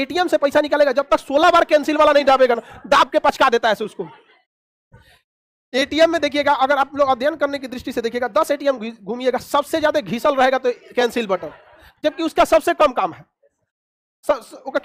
ATM से पैसा निकालेगा जब तक सोलह बार कैंसिल वाला नहीं दाबेगा ना दाब के पचका देता है उसको एटीएम में देखिएगा अगर आप लोग अध्ययन करने की दृष्टि से देखिएगा दस एटीएम घूमिएगा सबसे ज्यादा घिसल रहेगा तो कैंसिल बटन जबकि उसका सबसे कम काम है